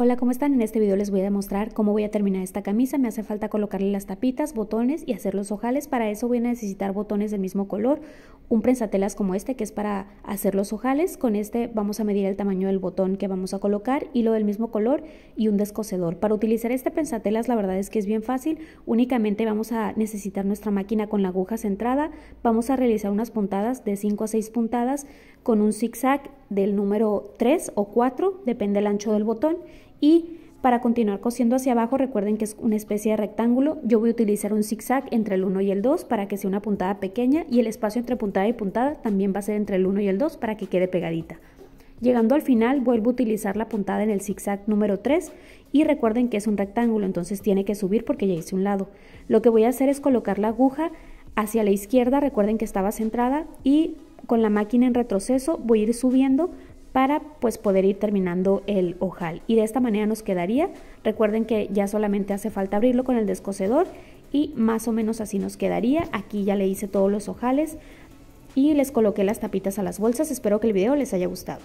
Hola, ¿cómo están? En este video les voy a demostrar cómo voy a terminar esta camisa. Me hace falta colocarle las tapitas, botones y hacer los ojales. Para eso voy a necesitar botones del mismo color, un prensatelas como este que es para hacer los ojales. Con este vamos a medir el tamaño del botón que vamos a colocar, hilo del mismo color y un descocedor. Para utilizar este prensatelas la verdad es que es bien fácil. Únicamente vamos a necesitar nuestra máquina con la aguja centrada. Vamos a realizar unas puntadas de 5 a 6 puntadas con un zigzag del número 3 o 4, depende del ancho del botón. Y para continuar cosiendo hacia abajo, recuerden que es una especie de rectángulo. Yo voy a utilizar un zigzag entre el 1 y el 2 para que sea una puntada pequeña y el espacio entre puntada y puntada también va a ser entre el 1 y el 2 para que quede pegadita. Llegando al final, vuelvo a utilizar la puntada en el zigzag número 3 y recuerden que es un rectángulo, entonces tiene que subir porque ya hice un lado. Lo que voy a hacer es colocar la aguja hacia la izquierda, recuerden que estaba centrada, y con la máquina en retroceso voy a ir subiendo para pues poder ir terminando el ojal y de esta manera nos quedaría recuerden que ya solamente hace falta abrirlo con el descocedor y más o menos así nos quedaría aquí ya le hice todos los ojales y les coloqué las tapitas a las bolsas espero que el video les haya gustado